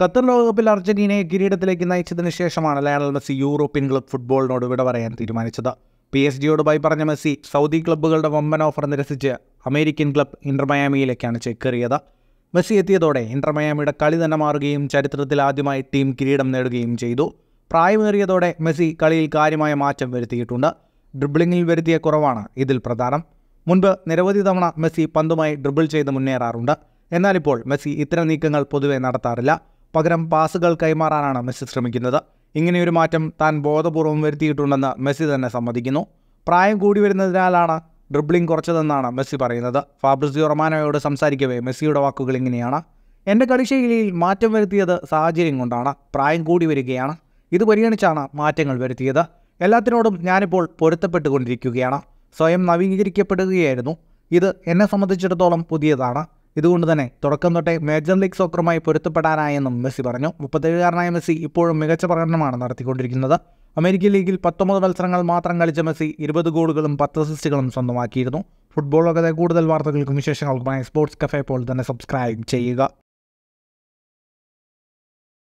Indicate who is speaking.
Speaker 1: Qatar ലോകകപ്പിൽ അർജന്റീനയെ കിരീടത്തിലേക്ക് നയിച്ചതിന് ശേഷമാണ് ലയണൽ മെസ്സി യൂറോപ്യൻ ക്ലബ് ഫുട്ബോളിനോട് വിട പറയാൻ തീരുമാനിച്ചത് പി എസ് ജിയോട് ബൈ പറഞ്ഞ മെസ്സി സൗദി ക്ലബ്ബുകളുടെ വമ്പൻ ഓഫർ നിരസിച്ച് അമേരിക്കൻ ക്ലബ് ഇന്റർമയാമിയിലേക്കാണ് ചെക്കേറിയത് മെസ്സി എത്തിയതോടെ ഇന്റർമയാമിയുടെ കളി തന്നെ മാറുകയും ചരിത്രത്തിൽ ആദ്യമായി ടീം കിരീടം നേടുകയും ചെയ്തു പ്രായമേറിയതോടെ മെസ്സി കളിയിൽ കാര്യമായ മാറ്റം വരുത്തിയിട്ടുണ്ട് ഡ്രിബ്ലിങ്ങിൽ വരുത്തിയ കുറവാണ് ഇതിൽ പ്രധാനം മുൻപ് നിരവധി തവണ മെസ്സി പന്തുമായി ഡ്രിബിൾ ചെയ്ത് മുന്നേറാറുണ്ട് എന്നാലിപ്പോൾ മെസ്സി ഇത്തരം നീക്കങ്ങൾ പൊതുവെ നടത്താറില്ല പകരം പാസുകൾ കൈമാറാനാണ് മെസ്സി ശ്രമിക്കുന്നത് ഇങ്ങനെയൊരു മാറ്റം താൻ ബോധപൂർവം വരുത്തിയിട്ടുണ്ടെന്ന് മെസ്സി തന്നെ സമ്മതിക്കുന്നു പ്രായം കൂടി വരുന്നതിനാലാണ് ഡ്രിബ്ലിംഗ് കുറച്ചതെന്നാണ് മെസ്സി പറയുന്നത് ഫാബ്രിസിയോ റൊമാനോയോട് സംസാരിക്കവേ മെസ്സിയുടെ വാക്കുകൾ ഇങ്ങനെയാണ് എൻ്റെ കളിശൈലിയിൽ മാറ്റം വരുത്തിയത് സാഹചര്യം കൊണ്ടാണ് പ്രായം കൂടി വരികയാണ് ഇത് പരിഗണിച്ചാണ് മാറ്റങ്ങൾ വരുത്തിയത് എല്ലാത്തിനോടും ഞാനിപ്പോൾ പൊരുത്തപ്പെട്ടുകൊണ്ടിരിക്കുകയാണ് സ്വയം നവീകരിക്കപ്പെടുകയായിരുന്നു ഇത് എന്നെ സംബന്ധിച്ചിടത്തോളം പുതിയതാണ് ഇതുകൊണ്ട് തന്നെ തുടക്കം തൊട്ടേ മേജർ ലീഗ് സോക്കറുമായി പൊരുത്തപ്പെടാനായെന്നും മെസ്സി പറഞ്ഞു മുപ്പത്തേഴുകാരനായ മെസ്സി ഇപ്പോഴും മികച്ച പ്രകടനമാണ് നടത്തിക്കൊണ്ടിരിക്കുന്നത് അമേരിക്കൻ ലീഗിൽ പത്തൊമ്പത് മത്സരങ്ങൾ മാത്രം കളിച്ച മെസ്സി ഇരുപത് ഗോളുകളും പത്ത് അസിസ്റ്റുകളും സ്വന്തമാക്കിയിരുന്നു ഫുട്ബോൾ ലോകത്തെ കൂടുതൽ വാർത്തകൾക്കും വിശേഷങ്ങൾക്കുമായി സ്പോർട്സ് കഫേ പോൾ തന്നെ സബ്സ്ക്രൈബ് ചെയ്യുക